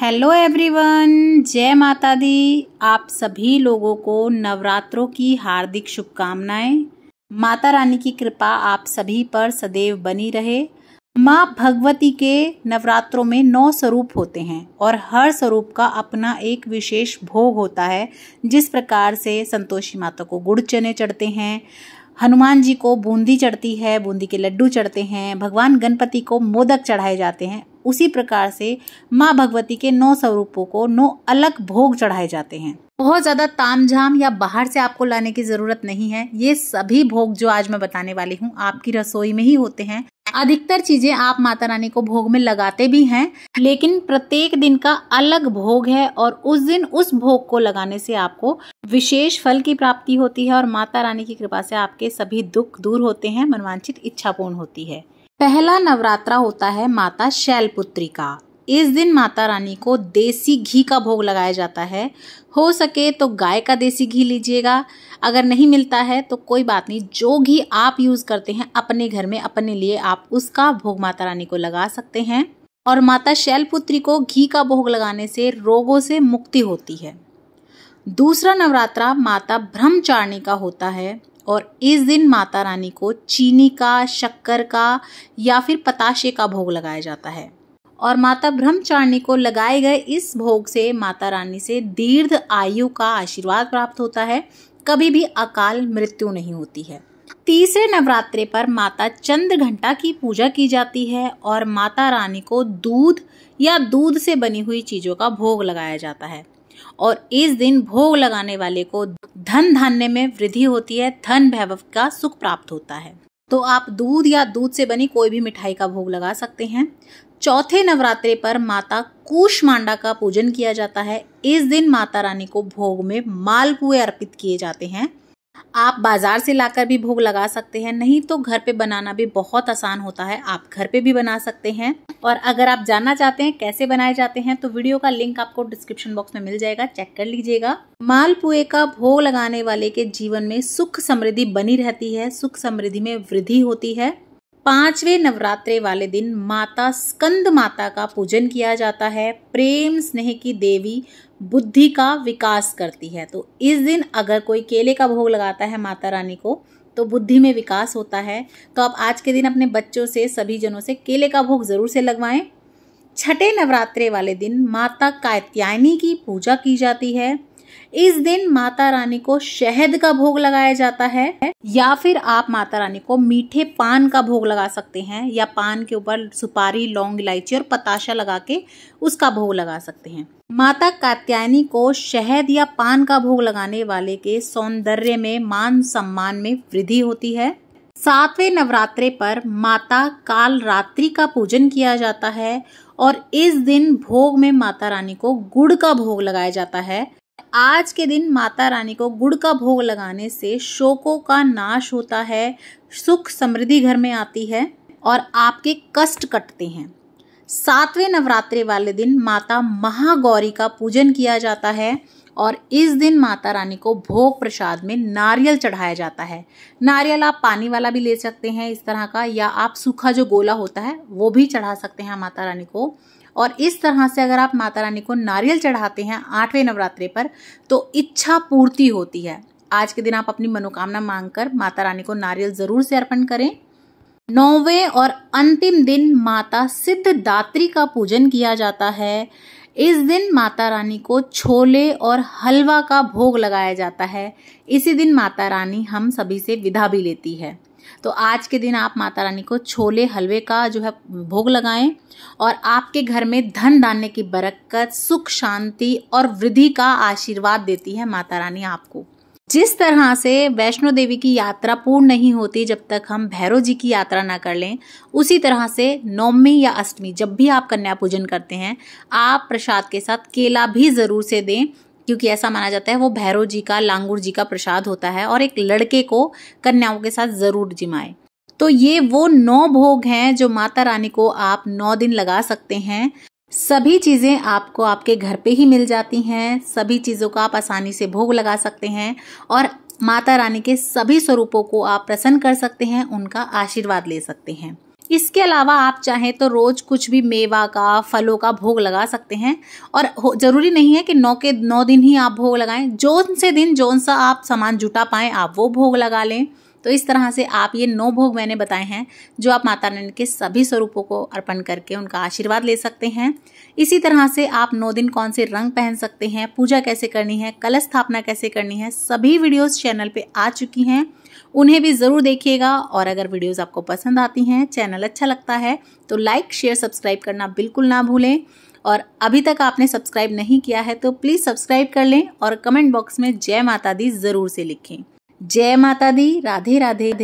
hello everyone जय माता दी आप सभी लोगों को नवरात्रों की हार्दिक शुभकामनाएं माता रानी की कृपा आप सभी पर सदैव बनी रहे माँ भगवती के नवरात्रों में नौ स्वरूप होते हैं और हर स्वरूप का अपना एक विशेष भोग होता है जिस प्रकार से संतोषी माता को गुड़ चने चढ़ते हैं हनुमान जी को बूंदी चढ़ती है बूंदी के लड्डू चढ़ते हैं भगवान गणपति को मोदक चढ़ाए जाते हैं उसी प्रकार से माँ भगवती के नौ स्वरूपों को नौ अलग भोग चढ़ाए जाते हैं बहुत ज़्यादा तामझाम या बाहर से आपको लाने की ज़रूरत नहीं है ये सभी भोग जो आज मैं बताने वाली हूँ आपकी रसोई में ही होते हैं अधिकतर चीजें आप माता रानी को भोग में लगाते भी हैं लेकिन प्रत्येक दिन का अलग भोग है और उस दिन उस भोग को लगाने से आपको विशेष फल की प्राप्ति होती है और माता रानी की कृपा से आपके सभी दुख दूर होते हैं मनवांचित इच्छा पूर्ण होती है पहला नवरात्रा होता है माता शैलपुत्री का इस दिन माता रानी को देसी घी का भोग लगाया जाता है हो सके तो गाय का देसी घी लीजिएगा अगर नहीं मिलता है तो कोई बात नहीं जो घी आप यूज़ करते हैं अपने घर में अपने लिए आप उसका भोग माता रानी को लगा सकते हैं और माता शैलपुत्री को घी का भोग लगाने से रोगों से मुक्ति होती है दूसरा नवरात्रा माता ब्रह्मचारिणी का होता है और इस दिन माता रानी को चीनी का शक्कर का या फिर पताशे का भोग लगाया जाता है और माता ब्रह्मचारिणी को लगाए गए इस भोग से माता रानी से दीर्घ आयु का आशीर्वाद प्राप्त होता है कभी भी अकाल मृत्यु नहीं होती है तीसरे नवरात्रे पर माता चंद्र घंटा की पूजा की जाती है और माता रानी को दूध या दूध से बनी हुई चीज़ों का भोग लगाया जाता है और इस दिन भोग लगाने वाले को धन धान्य में वृद्धि होती है धन वैभव का सुख प्राप्त होता है तो आप दूध या दूध से बनी कोई भी मिठाई का भोग लगा सकते हैं चौथे नवरात्रे पर माता कूष्मांडा का पूजन किया जाता है इस दिन माता रानी को भोग में मालपुए अर्पित किए जाते हैं आप बाज़ार से लाकर भी भोग लगा सकते हैं नहीं तो घर पे बनाना भी बहुत आसान होता है आप घर पे भी बना सकते हैं और अगर आप जानना चाहते हैं कैसे बनाए जाते हैं तो वीडियो का लिंक आपको डिस्क्रिप्शन बॉक्स में मिल जाएगा चेक कर लीजिएगा मालपुए का भोग लगाने वाले के जीवन में सुख समृद्धि बनी रहती है सुख समृद्धि में वृद्धि होती है पांचवें नवरात्रे वाले दिन माता स्कंद माता का पूजन किया जाता है प्रेम स्नेह की देवी बुद्धि का विकास करती है तो इस दिन अगर कोई केले का भोग लगाता है माता रानी को तो बुद्धि में विकास होता है तो आप आज के दिन अपने बच्चों से सभी जनों से केले का भोग ज़रूर से लगवाएं छठे नवरात्रे वाले दिन माता कात्यायनी की पूजा की जाती है इस दिन माता रानी को शहद का भोग लगाया जाता है या फिर आप माता रानी को मीठे पान का भोग लगा सकते हैं या पान के ऊपर सुपारी लौंग इलायची और पताशा लगा के उसका भोग लगा सकते हैं माता कात्यायनी को शहद या पान का भोग लगाने वाले के सौंदर्य में मान सम्मान में वृद्धि होती है सातवें नवरात्रे पर माता कालरात्रि का पूजन किया जाता है और इस दिन भोग में माता रानी को गुड़ का भोग लगाया जाता है आज के दिन माता रानी को गुड़ का भोग लगाने से शोकों का नाश होता है सुख समृद्धि घर में आती है और आपके कष्ट कटते हैं सातवें नवरात्रि वाले दिन माता महागौरी का पूजन किया जाता है और इस दिन माता रानी को भोग प्रसाद में नारियल चढ़ाया जाता है नारियल आप पानी वाला भी ले सकते हैं इस तरह का या आप सूखा जो गोला होता है वो भी चढ़ा सकते हैं माता रानी को और इस तरह से अगर आप माता रानी को नारियल चढ़ाते हैं आठवें नवरात्रे पर तो इच्छा पूर्ति होती है आज के दिन आप अपनी मनोकामना मांगकर माता रानी को नारियल जरूर से अर्पण करें नौवें और अंतिम दिन माता सिद्धदात्री का पूजन किया जाता है इस दिन माता रानी को छोले और हलवा का भोग लगाया जाता है इसी दिन माता रानी हम सभी से विदा भी लेती है तो आज के दिन आप माता रानी को छोले हलवे का जो है भोग लगाएं और आपके घर में धन दान्य की बरकत सुख शांति और वृद्धि का आशीर्वाद देती है माता रानी आपको जिस तरह से वैष्णो देवी की यात्रा पूर्ण नहीं होती जब तक हम भैरव जी की यात्रा ना कर लें उसी तरह से नौमी या अष्टमी जब भी आप कन्या पूजन करते हैं आप प्रसाद के साथ केला भी ज़रूर से दें क्योंकि ऐसा माना जाता है वो भैरव जी का लांगुर जी का प्रसाद होता है और एक लड़के को कन्याओं के साथ ज़रूर जिमाए तो ये वो नौ भोग हैं जो माता रानी को आप नौ दिन लगा सकते हैं सभी चीज़ें आपको आपके घर पे ही मिल जाती हैं सभी चीज़ों का आप आसानी से भोग लगा सकते हैं और माता रानी के सभी स्वरूपों को आप प्रसन्न कर सकते हैं उनका आशीर्वाद ले सकते हैं इसके अलावा आप चाहें तो रोज कुछ भी मेवा का फलों का भोग लगा सकते हैं और ज़रूरी नहीं है कि नौ के नौ दिन ही आप भोग लगाएं जोन से दिन जोन सा आप सामान जुटा पाएं आप वो भोग लगा लें तो इस तरह से आप ये नौ भोग मैंने बताए हैं जो आप माता रानी के सभी स्वरूपों को अर्पण करके उनका आशीर्वाद ले सकते हैं इसी तरह से आप नौ दिन कौन से रंग पहन सकते हैं पूजा कैसे करनी है कलश स्थापना कैसे करनी है सभी वीडियोस चैनल पे आ चुकी हैं उन्हें भी ज़रूर देखिएगा और अगर वीडियोस आपको पसंद आती हैं चैनल अच्छा लगता है तो लाइक शेयर सब्सक्राइब करना बिल्कुल ना भूलें और अभी तक आपने सब्सक्राइब नहीं किया है तो प्लीज़ सब्सक्राइब कर लें और कमेंट बॉक्स में जय माता दी ज़रूर से लिखें जय माता दी राधे राधे